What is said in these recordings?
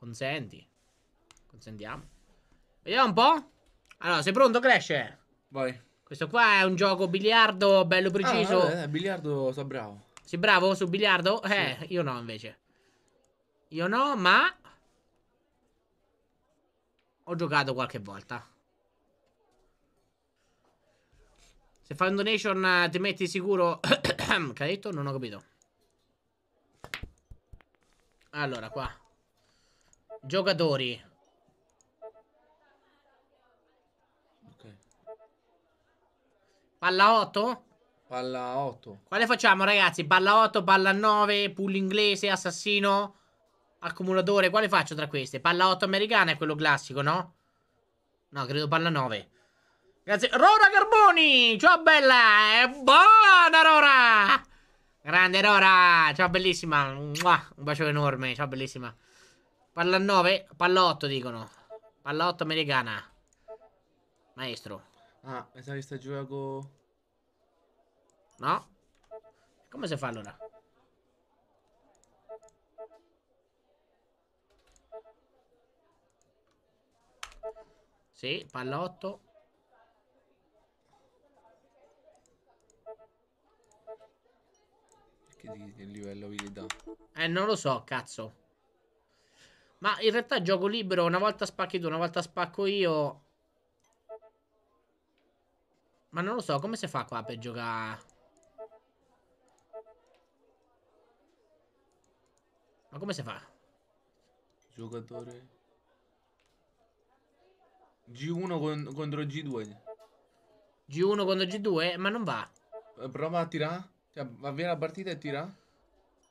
Consenti. Consentiamo. Vediamo un po'. Allora, sei pronto, cresce. Vai. Questo qua è un gioco biliardo bello ah, preciso. Ah, eh, biliardo so bravo. Sei bravo su biliardo? Eh, io no invece. Io no, ma... Ho giocato qualche volta. Se fai un donation eh, ti metti sicuro... che ha detto? Non ho capito. Allora, qua. Giocatori. Ok. Palla 8? Palla 8. Quale facciamo, ragazzi? Palla 8, palla 9, pull inglese, assassino, accumulatore. Quale faccio tra queste? Palla 8 americana è quello classico, no? No, credo palla 9. Grazie. Rora Carboni! Ciao bella! È buona Rora! Grande Rora! Ciao bellissima! Un bacio enorme, ciao bellissima! Palla 9, palla 8 dicono. Palla 8 americana. Maestro. Ah, pensavo che sta gioco... No? Come si fa allora? Sì, palla 8. Che livello vi dà? Eh, non lo so, cazzo. Ma in realtà gioco libero, una volta spacchi tu, una volta spacco io. Ma non lo so, come si fa qua per giocare? Ma come si fa? Giocatore G1 con, contro G2 G1 contro G2? Ma non va eh, Prova a tirare Cioè va via la partita e tira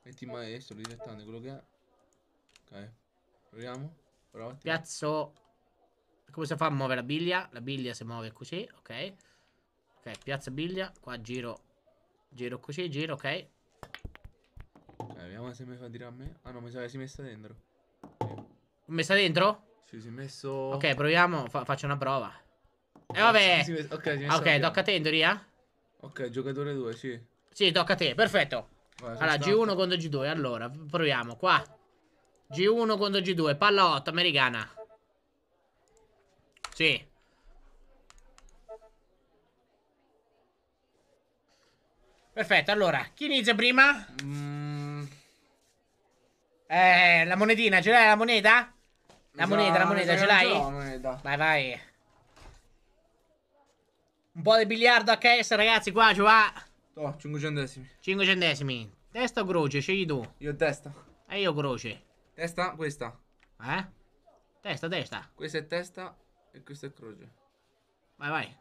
Metti maestro direttamente quello che è Ok Proviamo. Prova. Piazzo. Come si fa a muovere la biglia? La biglia si muove così, ok. Ok, piazza biglia. Qua giro. Giro così, giro, ok. Eh, vediamo se mi fa dire a me. Ah no, mi sa che si è messa dentro. Okay. Messa dentro? Sì, si è messo. Ok, proviamo. Fa faccio una prova. E eh, ah, vabbè. Si, si ah, ok, okay tocca a te in Ok, giocatore 2, sì. Sì, tocca a te, perfetto. Vai, allora, G1 contro G2. Allora, proviamo. Qua. G1 contro G2, palla 8, americana. Sì. Perfetto, allora, chi inizia prima? Mm. Eh, la monetina, ce l'hai la moneta? La no, moneta, la moneta, ce l'hai? La moneta. Vai, vai. Un po' di biliardo a HS, ragazzi, qua ci va. Oh, 5 centesimi. 5 centesimi. Testa o croce? Scegli tu. Io testa. E io croce. Testa, questa. Eh? Testa, testa. Questa è testa e questa è croce. Vai, vai.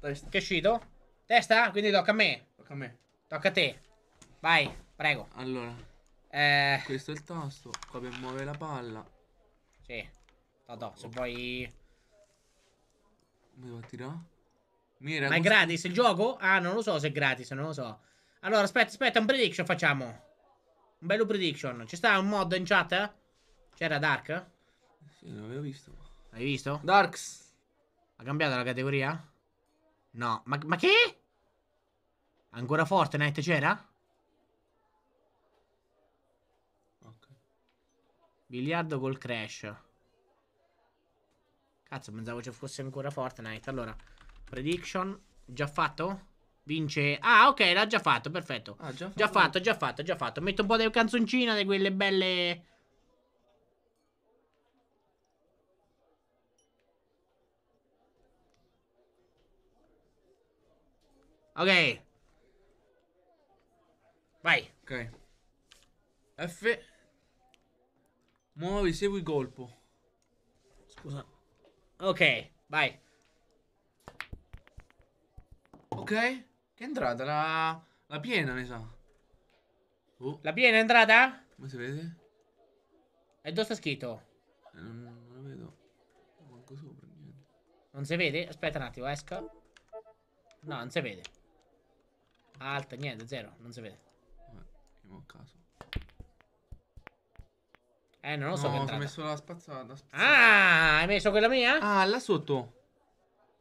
Testa. Che è uscito? Testa? Quindi tocca a me. Tocca a me. Tocca a te. Vai, prego. Allora. Eh... Questo è il tasto. Qua per muovere la palla. Sì. Tanto, oh, se vuoi... Come devo tirare? Mira, Ma è gratis il gioco? Ah, non lo so se è gratis, non lo so. Allora, aspetta, aspetta, un prediction facciamo. Un bello prediction. Ci sta un mod in chat? Eh? C'era Dark? Sì, non l'avevo visto. Hai visto? Darks. Ha cambiato la categoria? No. Ma, ma che? Ancora Fortnite c'era? Ok. Biliardo col Crash. Cazzo, pensavo ci fosse ancora Fortnite. Allora, Prediction. Già fatto? Vince. Ah, ok, l'ha già fatto, perfetto. Ah, già, fatto. già fatto, già fatto, già fatto. Metto un po' di canzoncina di quelle belle. Ok. Vai. Ok. F. Muovi, segui colpo. Scusa. Ok, vai. Ok. Che è entrata? La, la piena, mi sa. Oh. La piena è entrata? Come si vede? E dove sta scritto? Eh, non, non la vedo. Manco sopra, niente. Non si vede? Aspetta un attimo, esca. No, non si vede. Alta, niente, zero. Non si vede. Eh, io caso. Eh, non lo so. No, ho messo la spazzata, spazzata, Ah, hai messo quella mia? Ah, là sotto.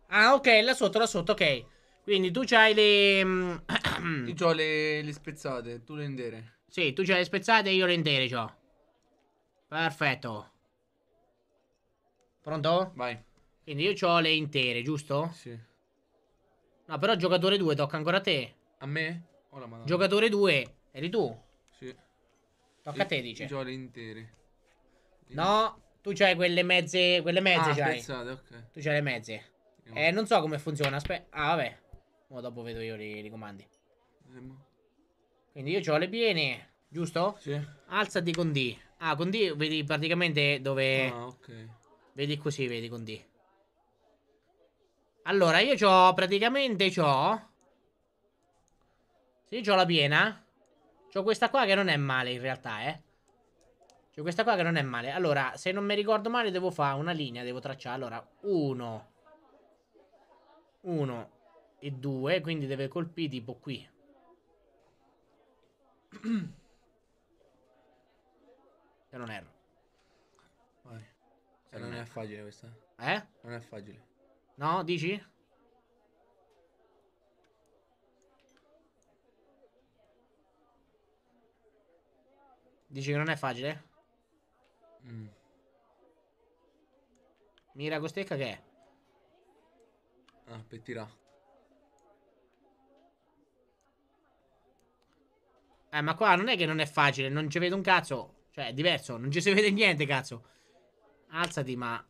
Ah, ok, là sotto, là sotto, ok. Quindi tu c'hai le... Mm, io ho le, le, spezzate, tu le intere. Sì, tu c'hai le spezzate e io le intere c'ho. Perfetto. Pronto? Vai. Quindi io ho le intere, giusto? Sì. No, però giocatore 2 tocca ancora a te. A me? Oh, giocatore 2, eri tu? Sì. Tocca e a te, dice. Io ho le intere. In... No, tu c'hai quelle mezze, quelle mezze ah, c'hai. Spezzate, ok. Tu c'hai le mezze. Eh, non so come funziona. Aspetta. Ah, vabbè. Ma dopo vedo io i, i comandi. Quindi io ho le piene, giusto? Sì. Alzati con D. Ah, con D vedi praticamente dove... Ah, ok. Vedi così, vedi con D. Allora, io ho praticamente ciò... Se io ho la piena, C'ho questa qua che non è male in realtà, eh. C'è questa qua che non è male. Allora, se non mi ricordo male, devo fare una linea, devo tracciare. Allora, 1, 1, e 2, quindi deve colpire tipo qui. Se non erro. Vai. Se non, non è facile questa. Eh? Non è facile. No, dici? Dici che non è facile? Mm. Mira costecca che è? Ah, per pettirà. Eh, ma qua non è che non è facile, non ci vedo un cazzo. Cioè, è diverso, non ci si vede niente, cazzo. Alzati, ma...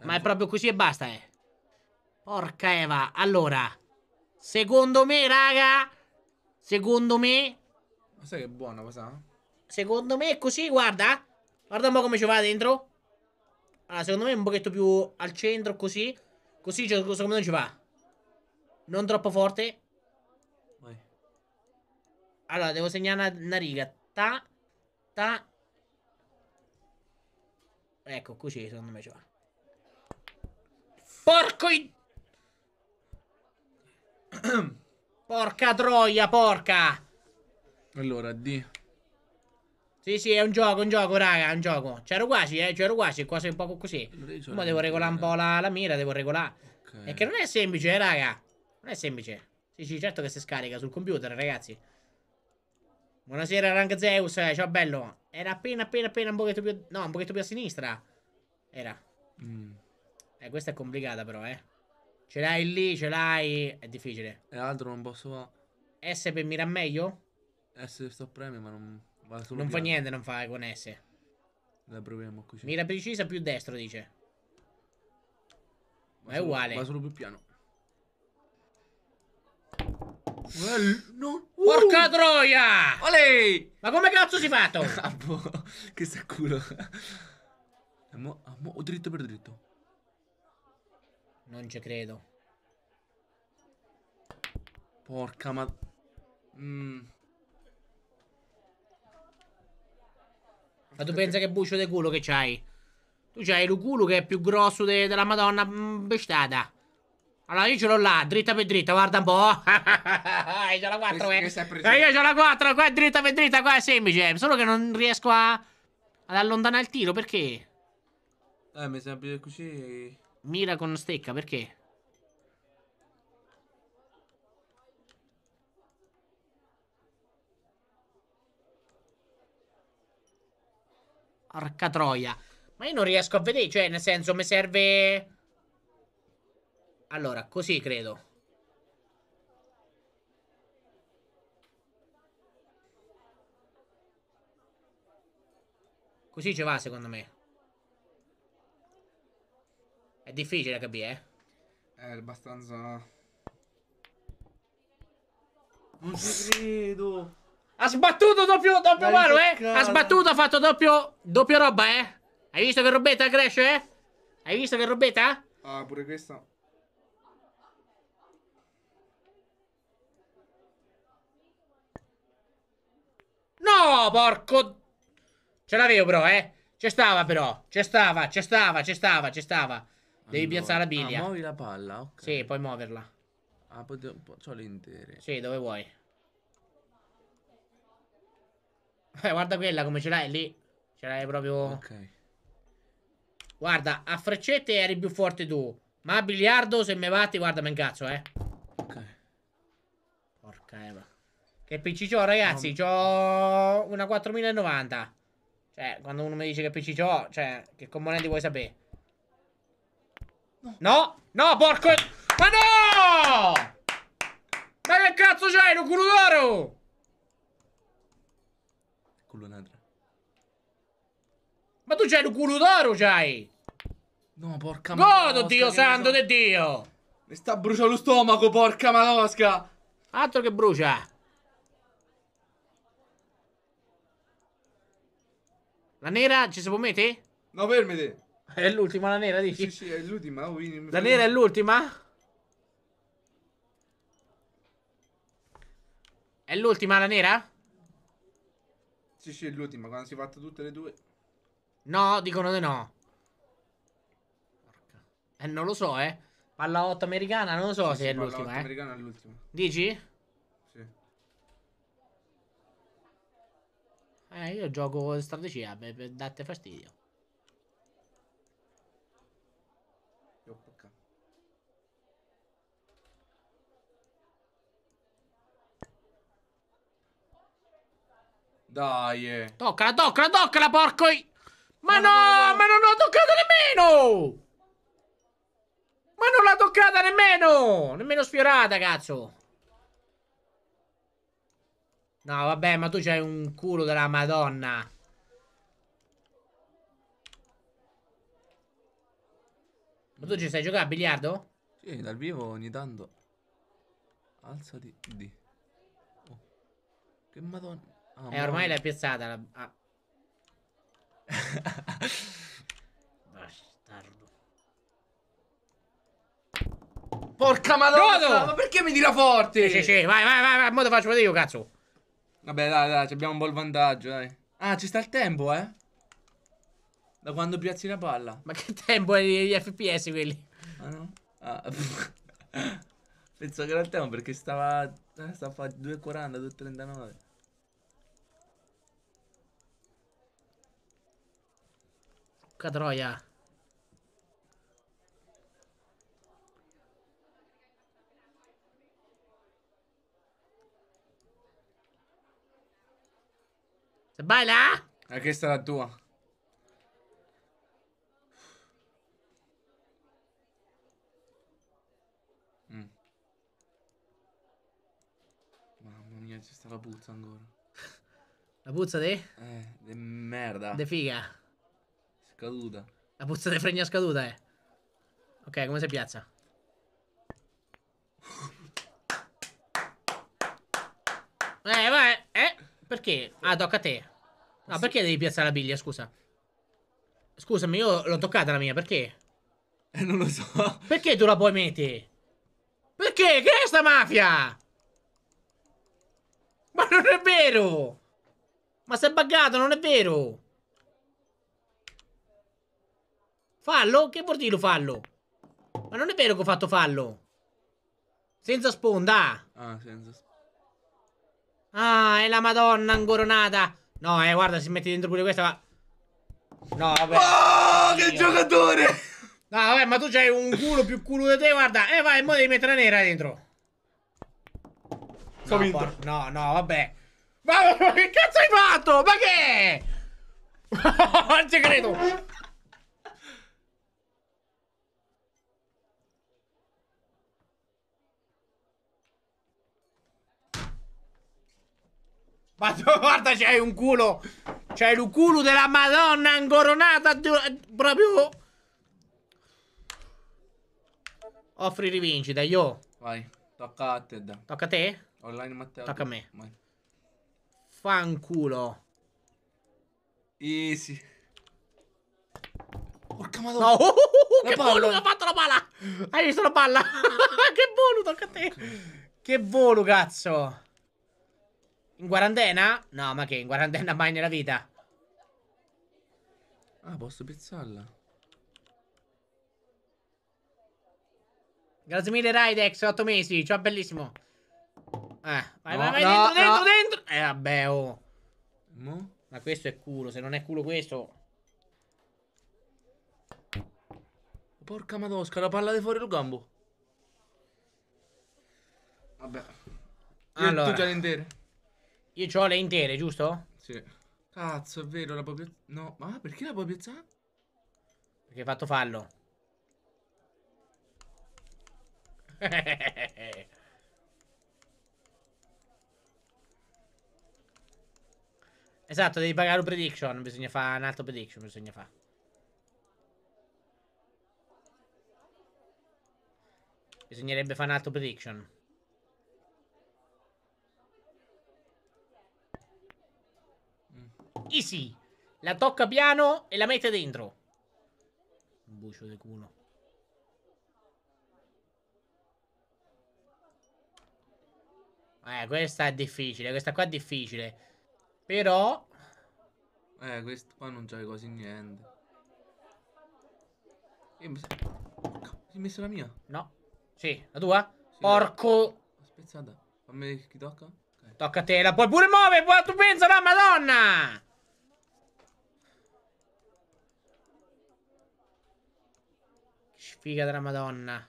Ma è eh. proprio così e basta, eh. Porca Eva. Allora, secondo me, raga... Secondo me... Ma sai che è buona cosa? Secondo me è così, guarda. Guarda un po' come ci va dentro. Allora, secondo me è un pochetto più al centro, così. Così cioè, secondo me non ci va. Non troppo forte. Allora, devo segnare una, una riga. Ta, ta. Ecco, così secondo me ci va. Porco i... porca troia, porca! Allora, D. Sì, sì, è un gioco, un gioco, raga, è un gioco. C'ero quasi, eh, c'ero quasi, quasi un po' così. Ma devo regolare un po' la, la mira, devo regolare. Okay. E che non è semplice, eh, raga. Non è semplice. Sì, sì, certo che si scarica sul computer, ragazzi. Buonasera, Rank Zeus. Eh, ciao, bello. Era appena, appena, appena un pochetto più... No, un pochetto più a sinistra. Era. Mm. Eh, questa è complicata però, eh. Ce l'hai lì, ce l'hai... È difficile. E altro non posso fare. S per mira meglio? S sto premio, ma non... Va solo non piano. fa niente, non fa con S. La proviamo così. Mira precisa più destro, dice. Ma è uguale. Va solo più piano. No. Uh. Porca troia! Olè! Ma come cazzo si è fatto? ah, boh. che sacculo. Eh, mo, ah, mo, o dritto per dritto. Non ci credo. Porca ma... Mm. Ma tu pensa che buccio di culo che c'hai? Tu c'hai il culo che è più grosso de della madonna mm, bestata. Allora io ce l'ho là, dritta per dritta, guarda un po'. io ce l'ho 4, eh. eh. io ce l'ho 4, qua dritta per dritta, qua è semplice. Solo che non riesco a... ad allontanare il tiro, perché? Eh, mi sembra così... Mira con stecca, perché? Porca troia. Ma io non riesco a vedere, cioè, nel senso, mi serve... Allora, così credo. Così ci va, secondo me. È difficile capire, eh? È abbastanza... Non ci credo! Ha sbattuto doppio, doppio palo, eh! Ha sbattuto, ha fatto doppio, doppio roba, eh! Hai visto che robetta cresce, eh? Hai visto che robetta? Ah, pure questa. No, porco... Ce l'avevo però, eh. C'è stava però. C'è stava, c'è stava, c'è stava, c'è stava. Devi allora. piazzare la biglia. Ah, muovi la palla, ok. Sì, puoi muoverla. Ah, potevo... C'ho le Sì, dove vuoi. Eh, guarda quella come ce l'hai lì. Ce l'hai proprio... Ok. Guarda, a freccette eri più forte tu. Ma a biliardo, se me batti, guarda, me incazzo, eh. Ok. Porca Eva. Che PC c'ho, ragazzi? No. C'ho una 4090. Cioè, quando uno mi dice che PC c'ho, cioè, che componenti vuoi sapere? No. No, no porco... Ma no! Ma che cazzo c'hai, un culo d'oro? Culo d'andra. Ma tu c'hai un culo d'oro, c'hai? No, porca madonna. Godo, Dio santo so... di Dio! Mi sta bruciando lo stomaco, porca malosca! Altro che brucia! La nera ci si può mettere? No, fermati. È l'ultima la nera, dici? Sì, sì, è l'ultima. Oh, la nera è l'ultima? È l'ultima la nera? Sì, sì, è l'ultima, quando si è fatta tutte le due. No, dicono di no. Eh, non lo so, eh. Palla 8 americana, non lo so sì, se sì, è l'ultima, eh. americana è l'ultima. Dici? Eh, io gioco strategia per, per darti fastidio. Dai. Eh. Tocca, Toccala, toccala, toccala, porco. Ma, ma no, no, ma non l'ho toccata nemmeno. Ma non l'ha toccata nemmeno. Nemmeno sfiorata, cazzo. No, vabbè, ma tu c'hai un culo della madonna. Ma tu ci stai giocando a biliardo? Sì, dal vivo ogni tanto. Alzati di. Oh. Che madonna. Ah, eh, ormai l'hai piazzata. La... Ah. Bastardo. Porca madonna! Rodo! Ma perché mi tira forte? Sì, sì, sì, vai, vai, vai, vai, mo te faccio vedere io, cazzo. Vabbè, dai, dai, abbiamo un po' il vantaggio, dai. Ah, ci sta il tempo, eh. Da quando piazzi la palla. Ma che tempo è gli FPS quelli? Ah, no? Ah, Penso che era il tempo perché stava... Eh, stava a fare 2,40, 2,39. Troia Se vai là! E eh, questa è la tua. Mm. Mamma mia, c'è sta la puzza ancora. La puzza di? Eh, di merda. De figa. Scaduta. La puzza di fregna scaduta, eh. Ok, come si piazza? eh, vai, eh. Perché? Ah, tocca a te. Ma ah, perché devi piazzare la biglia, scusa? Scusami, io l'ho toccata la mia, perché? Eh, non lo so. Perché tu la puoi mettere? Perché? Che è sta mafia? Ma non è vero! Ma sei buggato, non è vero! Fallo? Che vuol dire fallo? Ma non è vero che ho fatto fallo! Senza sponda! Ah, senza sponda. Ah, è la madonna angoronata. No, eh, guarda, si mette dentro pure questa, va. No, vabbè. Oh, che giocatore! No, vabbè, ma tu c'hai un culo più culo di te, guarda. E eh, vai, mo devi mettere nera dentro. No, vinto. no, no, vabbè. Ma, che cazzo hai fatto? Ma che? è? non ci credo. Ma tu, guarda, c'hai un culo. C'hai un culo della Madonna ancoronata. Proprio. Offri rivincita, io. Vai, tocca a te. Tocca a te? Online Matteo. Tocca a me. Vai. Fanculo. Easy. Porca madonna. No, uh, uh, uh, che volo che ha fatto la palla. Hai visto la palla? che volo, tocca a te. Okay. Che volo, cazzo. In quarantena? No, ma che in quarantena mai nella vita? Ah, posso pizzarla. Grazie mille Rydex, 8 mesi, ciao bellissimo. Eh, vai, no, vai, vai, no, dentro, dentro, no. dentro. Eh, vabbè, oh. Mo? Ma questo è culo, se non è culo questo... Porca madosca, la palla di fuori lo gambo. Vabbè. allora. tu già l'intero. Io ho le intere, giusto? Sì. Cazzo, è vero, la puoi piazzare. No, ma perché la puoi piazzare? Perché hai fatto fallo. esatto, devi pagare un prediction. Bisogna fare un altro prediction. Bisogna fare. Bisognerebbe fare un altro prediction. Easy. La tocca piano e la mette dentro. Un bucio di culo. Eh, questa è difficile. Questa qua è difficile. Però... Eh, questo qua non c'è quasi niente. Io mi... Hai messo la mia? No. Sì, la tua? Sì, Porco... Spezzata. Fammi chi tocca. Okay. Tocca a te. La puoi pure muovere. Tu pensa la madonna! Figa della madonna.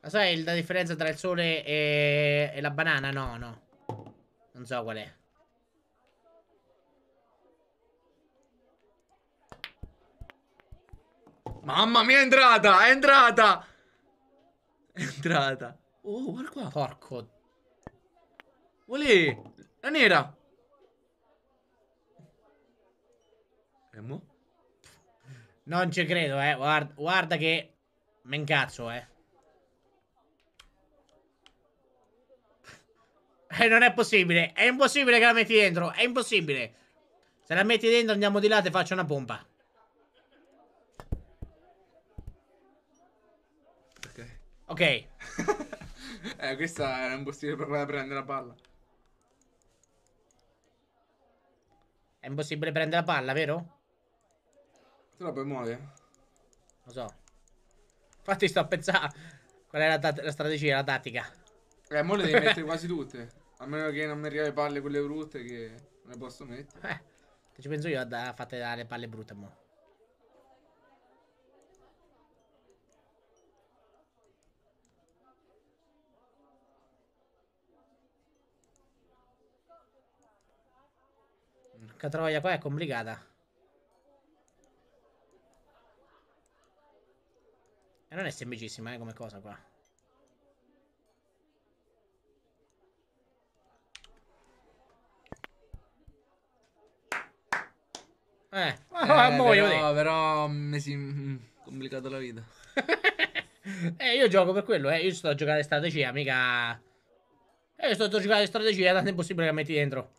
Ma sai la differenza tra il sole e, e la banana? No, no. Non so qual è. Mamma mia, è entrata! È entrata! È entrata. Oh, guarda qua. Porco. Olè! La nera! E mo'? Non ci credo, eh. Guarda, guarda che... Me incazzo, eh. eh. non è possibile. È impossibile che la metti dentro. È impossibile. Se la metti dentro andiamo di là e faccio una pompa. Ok. Ok. eh, questa era impossibile provare a prendere la palla. È impossibile prendere la palla, vero? Tu la puoi muovere? Lo so. Infatti sto a pensare qual è la, la strategia, la tattica. Eh, mo le devi mettere quasi tutte. A meno che non mi arrivi le palle quelle brutte che non le posso mettere. Eh, ci penso io a fatte dare le palle brutte mo'. Catroia qua è complicata. non è semplicissima, eh, come cosa qua. Eh, ah, eh ah, muoio però, però, però mi si complicato la vita. eh, io gioco per quello, eh. Io sto a giocare strategia, mica... Eh, io sto a giocare strategia, tanto è impossibile che metti dentro.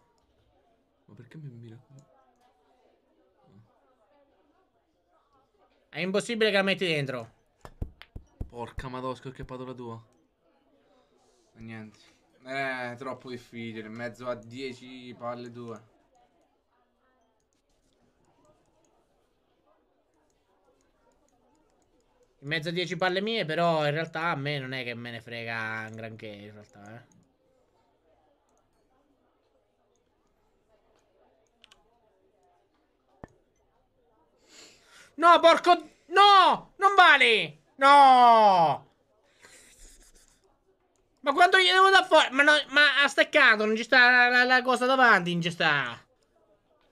Ma perché mi mira? È impossibile che la metti dentro. Porca madò, ho scappato la tua. Niente. Eh, troppo difficile. In mezzo a 10 palle 2. In mezzo a 10 palle mie, però in realtà a me non è che me ne frega un granché, in realtà, eh. No, porco... No! Non vale! No! Ma quando gli devo da fuori? Ma, no, ma ha staccato, non ci sta la, la, la cosa davanti, non ci sta.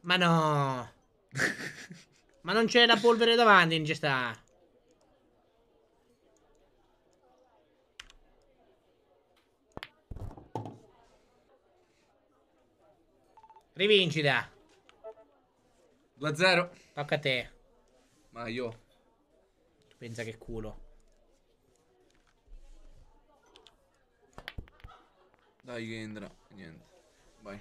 Ma no. ma non c'è la polvere davanti, non ci sta. Rivincita. 2-0. Tocca a te. Ma io. Pensa che culo. Dai che entra. Niente. Vai.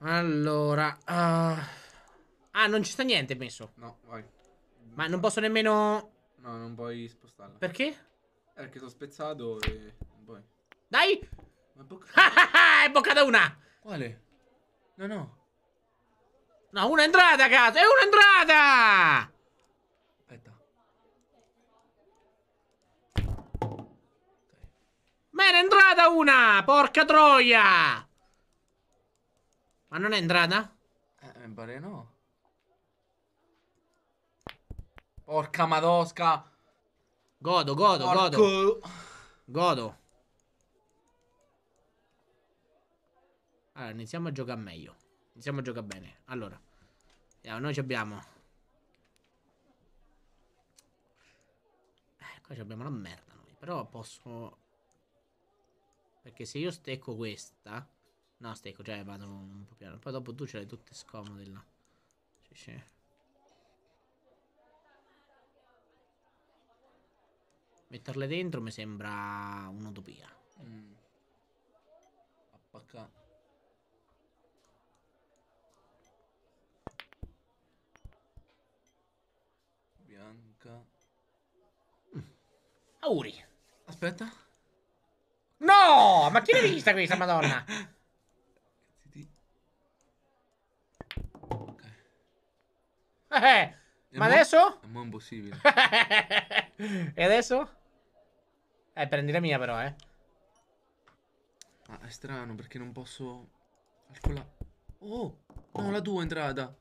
Allora. Uh... Ah, non ci sta niente messo. No, vai. Ma non posso nemmeno... No, non puoi spostarla. Perché? Perché sono spezzato e... Non puoi. Dai! Ma è boccata... è boccata una! Quale? No, no. No, una entrata, cazzo! È una entrata! Aspetta. Ma era entrata una! Porca troia! Ma non è entrata? Eh, mi pare no. Porca madosca. Godo, godo, Porco. godo. Godo. Allora, iniziamo a giocare meglio. Iniziamo a giocare bene. Allora. Andiamo, noi abbiamo... Eh, qua ci abbiamo la merda noi. Però posso... Perché se io stecco questa... No, stecco, cioè vado un po' piano. Poi dopo tu ce l'hai tutte scomode là. Sì, sì. Metterle dentro mi sembra un'utopia. Mm. Appacca. Auguri. Aspetta. No! Ma chi l'ha vista questa, madonna? Ok. Eh, eh, ma adesso? È un impossibile. e adesso? Eh, prendi la mia però, eh. Ma ah, è strano perché non posso... Alcola... Oh! No, la tua entrata.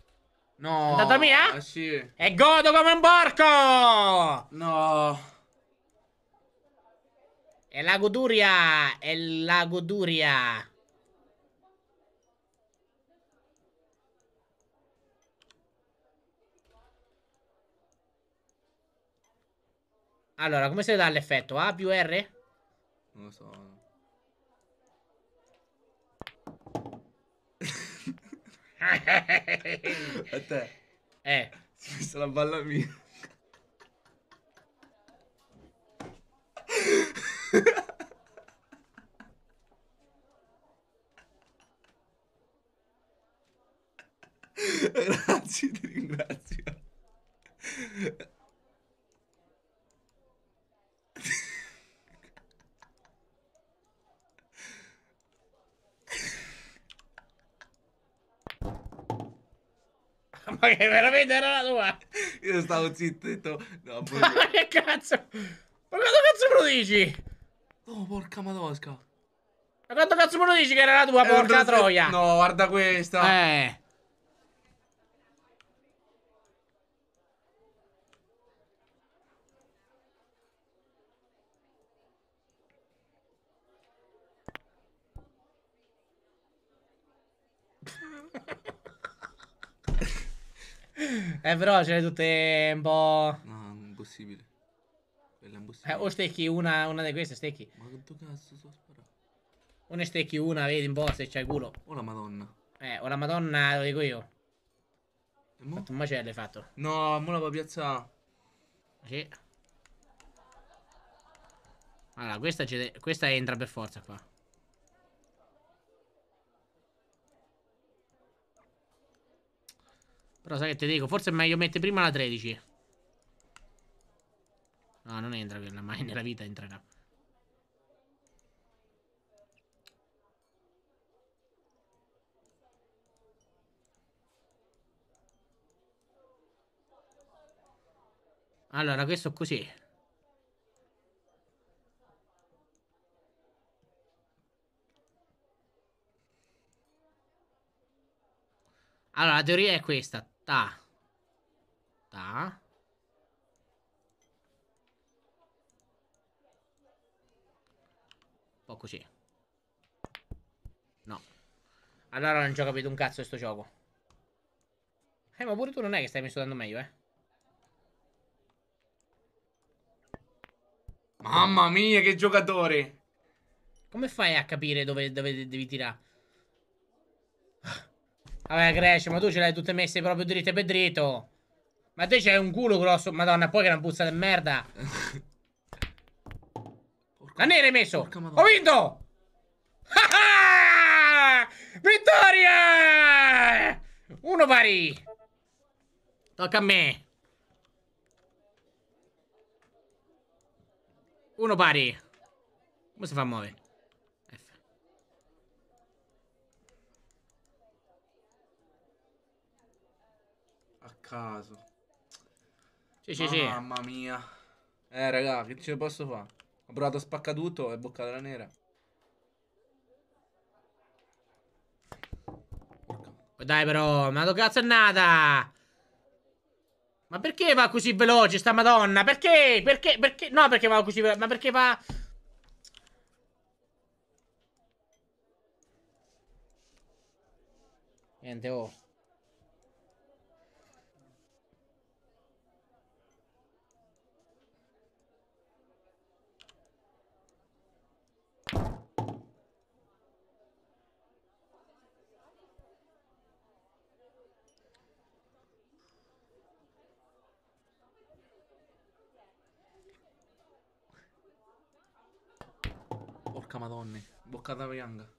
No. È andata mia? Ah, sì. E godo come un barco! No. È la Duria! È la Duria! Allora, come si dà l'effetto? A più R? Non lo so. A te. Eh. Si è messa la balla mia. Grazie, ti ringrazio. Ma che veramente era la tua? Io stavo zitto, detto, no, pure... Ma che cazzo? Ma cosa cazzo me dici? Oh, porca madosca. Ma quanto cazzo me lo dici che era la tua, eh, porca troia? No, guarda questa. Eh. eh, però ce le tutte un po'. No, impossibile. Eh, o stecchi una, una di queste, stecchi. Ma quanto cazzo sto sparando? O ne stecchi una, vedi un po' se c'hai culo. O la madonna. Eh, o la madonna, lo dico io. E mo? Fatto un macello hai fatto. No, mo la puoi piazzare. Sì. Allora, questa, questa entra per forza qua. Però sai che ti dico, forse è meglio mettere prima la 13. No, non entra quella, mai nella vita entrerà. Allora, questo così. Allora, la teoria è questa. Ta. Ta. così? No. Allora non ci ho capito un cazzo questo gioco. Eh, ma pure tu non è che stai misurando meglio, eh. Mamma mia, che giocatore! Come fai a capire dove, dove devi tirare? Vabbè, Gresh ma tu ce l'hai tutte messe proprio dritte per dritto. Ma te c'hai un culo grosso. Madonna, poi che una puzza di merda. La nera hai messo. Ho vinto! Vittoria! Uno pari. Tocca a me. Uno pari. Come si fa a muovere? A caso. Sì, sì, sì. Mamma mia. Eh, raga, che ce ne posso fare? Brodo spaccaduto e bocca della nera. Dai però, ma do cazzo è nata? Ma perché va così veloce sta madonna? Perché? Perché? Perché? No, perché va così veloce? Ma perché va... Niente, oh. Porca madonna. Boccata bianca.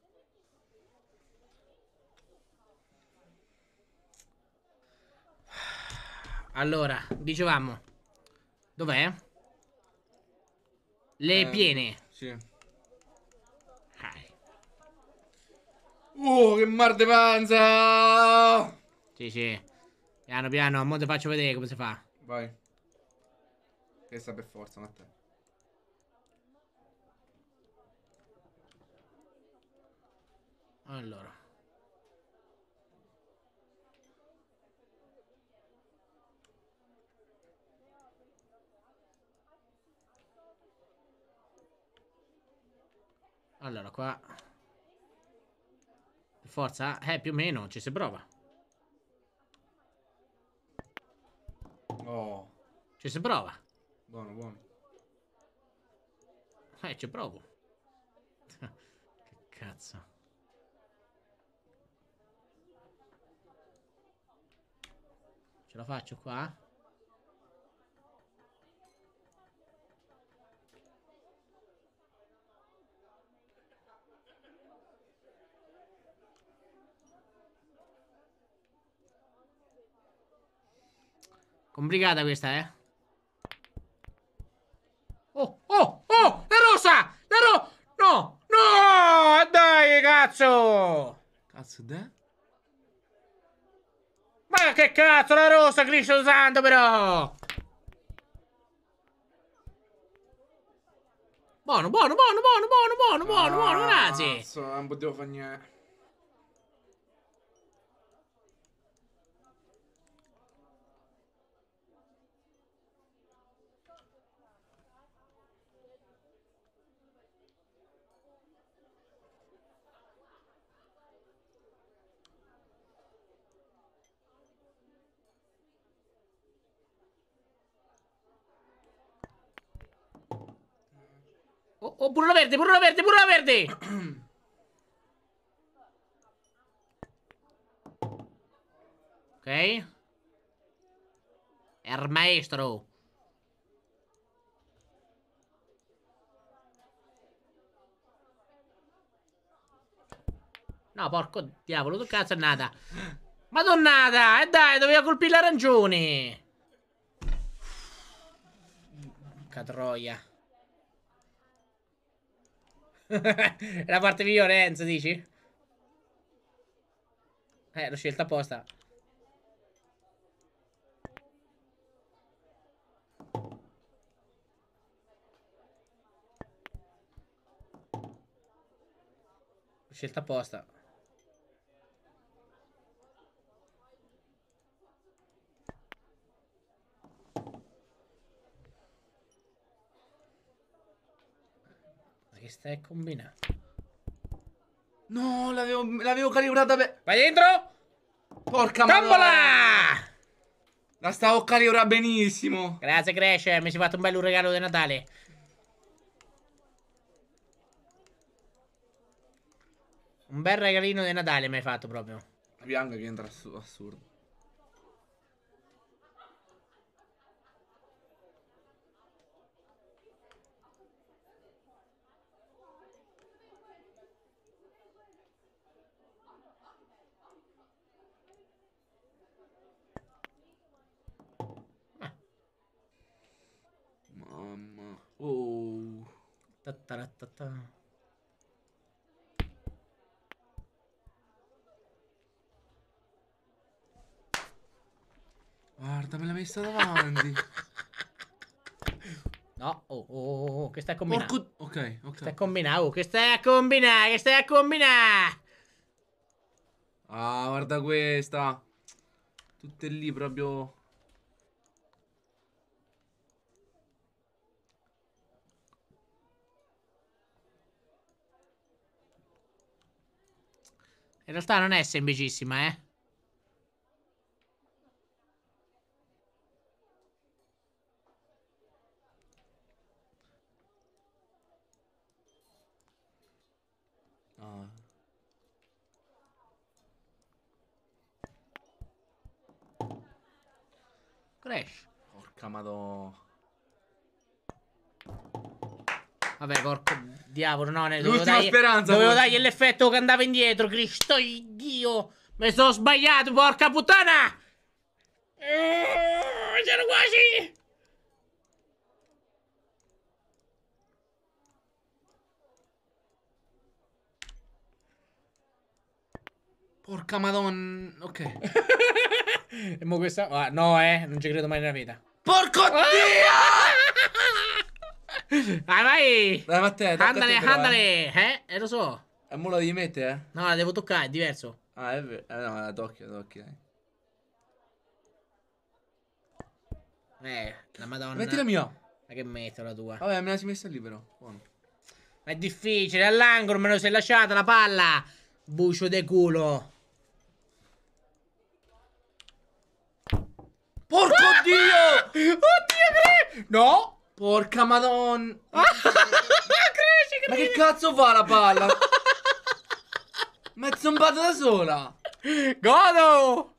Allora, dicevamo. Dov'è? Le eh, piene. Sì. Oh, che mar di panza! Sì, sì. Piano, piano, mo ti faccio vedere come si fa. Vai. Questa per forza, Matteo. Allora. Allora, qua... Per forza, eh, più o meno, ci si prova. Oh. Ci si prova. Buono, buono. Eh, ci provo. che cazzo. la faccio qua? Complicata questa, eh? Oh, oh, oh! La rosa! La ro... No! No! Dai, cazzo! Cazzo, dai? Ma che cazzo, la rossa, Cristo usando però! Buono, buono, buono, buono, buono, buono, buono, buono, grazie! Non potevo fare niente. Oh, oh burro verde, burro verde, burro verde! ok. Er maestro. No, porco diavolo, tu cazzo è nata. Madonnata, e eh dai, doveva colpire l'arancione. Cadroia è la parte migliore, Enzo, dici? Eh, l'ho scelta apposta. scelta apposta. che stai combinando? No, l'avevo, calibrata bene. Vai dentro! Porca Tombola! Madonna! La stavo calibrata benissimo. Grazie, Crash. Mi sei fatto un bello regalo di Natale. Un bel regalino di Natale mi hai fatto proprio. La bianca che entra assurdo. porta. Guarda, me l'ha messa davanti. No, oh, oh, oh, oh, che stai a combinare? Porco... Ok, ok. Che stai a combinare, oh, che stai a combinare, che stai a combinare? Ah, guarda questa. Tutte lì proprio... In realtà non è semplicissima, eh. diavolo, no, ne, dovevo, speranza, dovevo dargli l'effetto che andava indietro, Cristo Dio, mi sono sbagliato, porca puttana! Oh, quasi! Porca madonna. Ok. e mo questa. Ah, no, eh. Non ci credo mai nella vita. Porco ah! dio! Vai, vai! Dai, Matteo, andale, andale! Eh. eh? eh, lo so. E mo la devi mettere, eh? No, la devo toccare, è diverso. Ah, è vero. Eh, no, la tocchi, la tocchi, dai. Eh, la madonna. Metti la mia. Ma che metto la tua? Vabbè, me la si messa lì però. Buono. Ma è difficile, all'angolo me lo sei lasciata la palla. Bucio de culo. Porco ah! Dio! Oddio, No! Porca madonna. Ma che cazzo fa la palla? Ma è zombata da sola. Godo!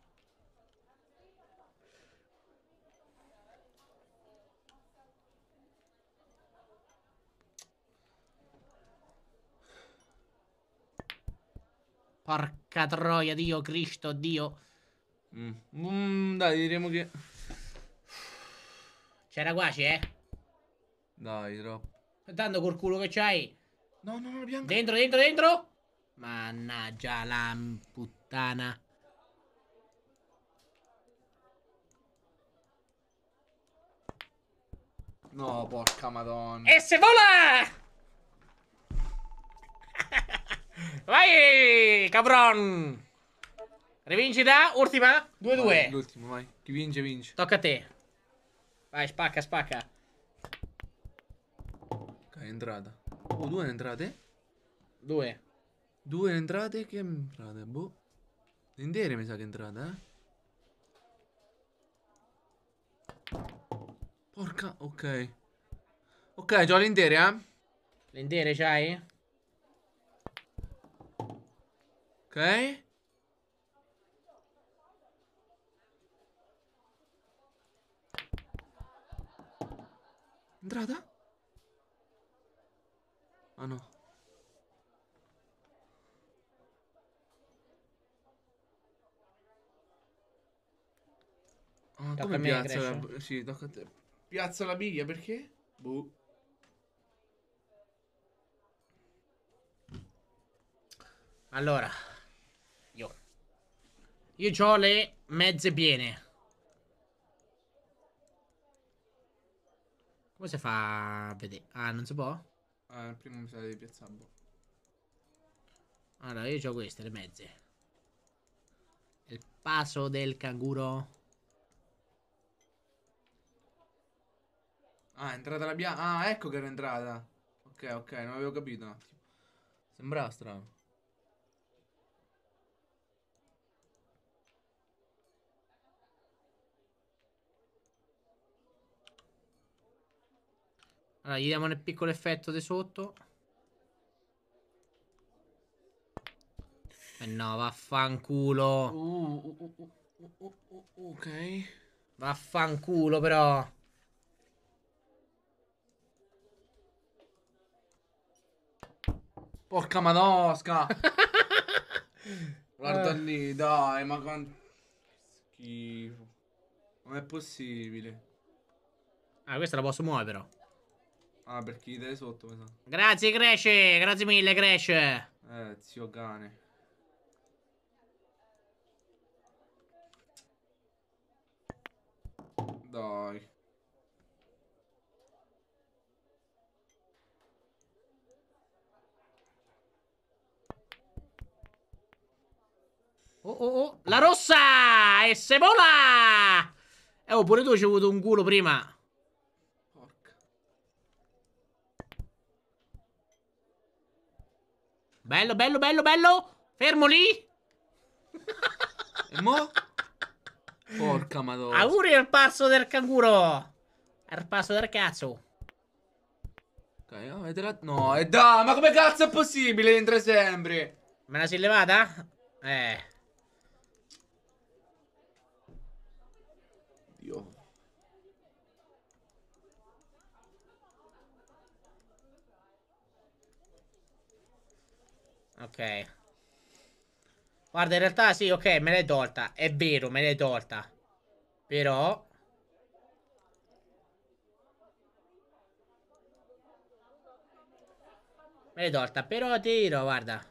Porca troia, Dio, Cristo, Dio. Mm. Mm, dai, diremo che... C'era quasi, eh? Dai, troppo. Tanto col culo che c'hai. No, no, no, bianco. Dentro, dentro, dentro. Mannaggia la puttana. No, porca madonna. E se vola! vai, cabron! Rivincita, ultima. 2-2. L'ultimo, vai. Chi vince, vince. Tocca a te. Vai, spacca, spacca entrata. Oh, due entrate? Due. Due entrate che entrate, boh. L'indere mi sa che è entrata, eh. Porca, ok. Ok, già l'indere, eh. L'indere c'hai? Ok. Entrata? Ah no. Ah, Tocca come piazza la... Sì, tocca a te. Piazza la biglia, perché? Boh. Allora. Io. Io ho le mezze piene. Come si fa a vedere? Ah, non si può? Ah, il primo mi sa di piazzabbo. Allora, io ho queste, le mezze. Il paso del canguro. Ah, è entrata la bianca. Ah, ecco che era entrata. Ok, ok, non avevo capito. Sembrava strano. Allora, gli diamo nel piccolo effetto di sotto. Eh no, vaffanculo. Uh, uh, uh, uh, ok. Vaffanculo però. Porca manosca. Guarda eh. lì, dai, ma quanto... Schifo. Non è possibile. Ah, questa la posso muovere però. Ah, per chi dai sotto, mi sa. Grazie, Crash! Grazie mille, Crash! Eh, zio cane. Dai. Oh, oh, oh. La rossa! E se vola! Eh, oh, pure tu ci avuto un culo prima. Bello, bello, bello, bello. Fermo lì. E mo? Porca madonna. Auguri al passo del canguro. Al passo del cazzo. Ok, ah, la... No, e eh, dai, ma come cazzo è possibile? Entra sempre. Me la sei levata? Eh. Ok. Guarda, in realtà sì, ok, me l'hai tolta. È vero, me l'hai tolta. Però... Me l'hai tolta, però tiro, guarda.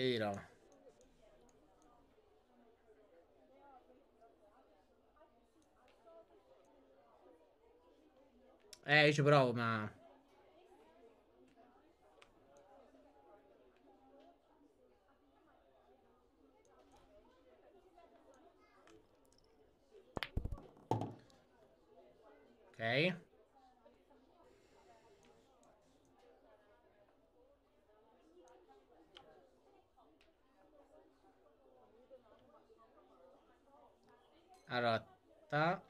Era. Eh, io ci provo, ma... Ok. Allora, ta...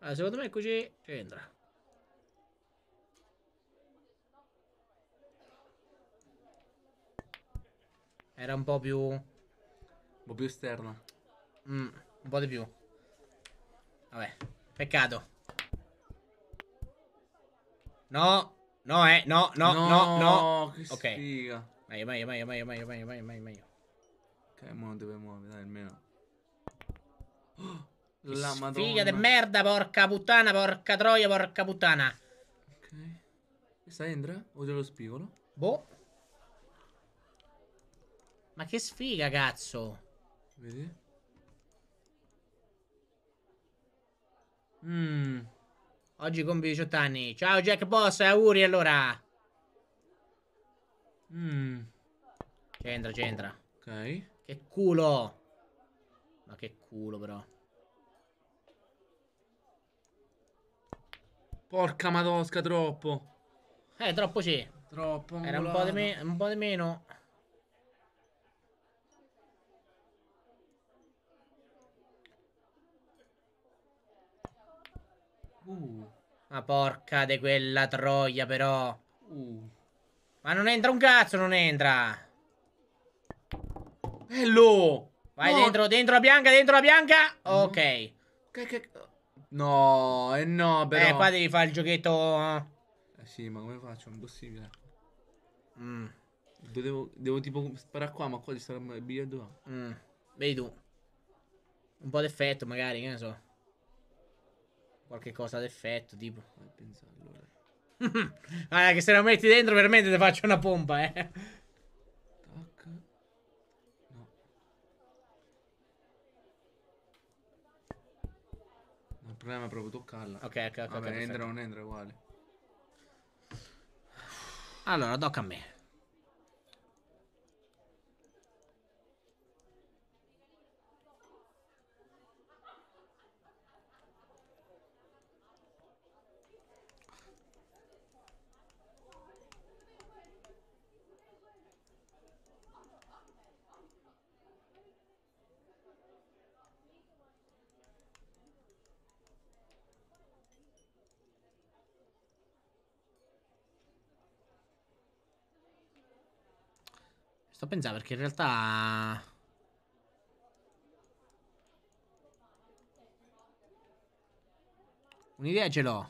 Allora, secondo me così c'entra. Era un po' più... Un po' più esterna. Mm, un po' di più. Vabbè, peccato. No, no, eh, no, no, no, no. no. Che ok. Figa. Meglio, meglio, meglio, meglio, meglio, meglio, meglio, meglio, meglio. Ok, mo deve muovere, dai, almeno. Oh, la Sfiga madonna. Figa di merda, porca puttana, porca troia, porca puttana. Ok. Questa entra? O dello spigolo? Boh. Ma che sfiga, cazzo. Vedi? Mmm. Oggi compie 18 anni. Ciao Jack Boss, auguri allora. Mm. C'entra, c'entra. Ok. Che culo. Ma che culo però. Porca madosca, troppo. Eh, troppo sì. Troppo. Era un po, un po' di meno. Uh. Ma porca di quella troia però. Uh. Ma non entra un cazzo, non entra. Bello. Vai no. dentro, dentro la bianca, dentro la bianca. Mm. Ok. Che, che... No, e eh no, però. Eh, qua devi fare il giochetto. Eh, eh sì, ma come faccio? È impossibile. Mm. Devo, devo, tipo sparare qua, ma qua ci sarà il biglietto. Mm. Vedi tu. Un po' d'effetto, magari, che ne so. Qualche cosa d'effetto, tipo... Eh, Pensare, allora. ah, che se la metti dentro veramente ti faccio una pompa, eh. Il problema è proprio toccarla. Ok, ok, ok. Vabbè, okay, entra o non entra, uguale. Allora, tocca a me. Sto a perché in realtà... Un'idea ce l'ho.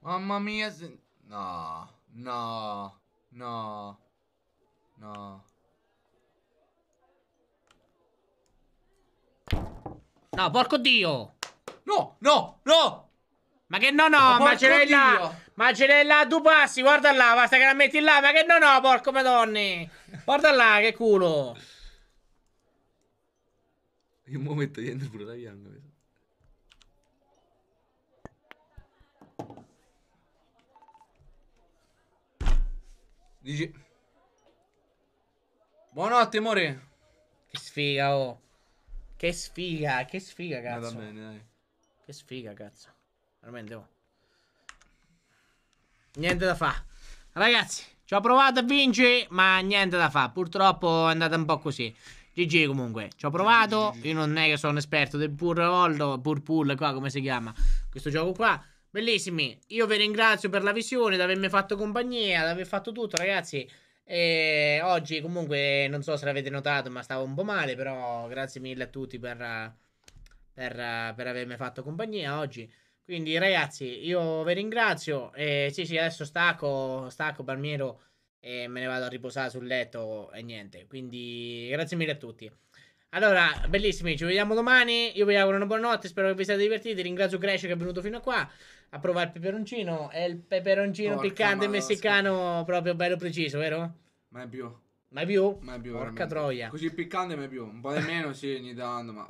Mamma mia, se... No, no, no, no. No, porco dio! No, no, no! Ma che no, no, ma, ce l'hai là! Ma ce l'hai là, tu passi, guarda là, basta che la metti là, ma che no, no, porco madonna! Guarda là, che culo! Io mi metto dentro pure la questo. Dici... Buonanotte, amore! Che sfiga, oh! Che sfiga, che sfiga, cazzo. va bene, dai. Che sfiga, cazzo. Veramente, oh. Niente da fa. Ragazzi, ci ho provato a vincere, ma niente da fa. Purtroppo è andata un po' così. GG comunque, ci ho provato. Io non è che sono un esperto del Purrollo, Purpull, qua come si chiama, questo gioco qua. Bellissimi, io vi ringrazio per la visione, di avermi fatto compagnia, di aver fatto tutto, ragazzi. E oggi comunque non so se l'avete notato, ma stavo un po' male, però grazie mille a tutti per, per, per avermi fatto compagnia oggi. Quindi ragazzi, io vi ringrazio. E sì, sì, adesso stacco, stacco Palmiero e me ne vado a riposare sul letto e niente. Quindi grazie mille a tutti. Allora, bellissimi, ci vediamo domani. Io vi auguro una buonanotte, spero che vi siate divertiti. Ringrazio Crash che è venuto fino a qua a provare il peperoncino. È il peperoncino Porca piccante malasca. messicano proprio bello preciso, vero? Mai più. Mai più? Mai più, Porca veramente. troia. Così piccante mai più. Un po' di meno sì, ogni tanto, ma...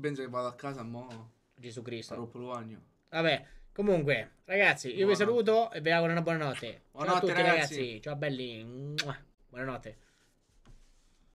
Penso che vado a casa mo... Gesù Cristo. Sarò pluvagno. Vabbè, comunque, ragazzi, io buonanotte. vi saluto e vi auguro una buonanotte. Buonanotte, Ciao a tutti, ragazzi. ragazzi. Ciao belli. Buonanotte.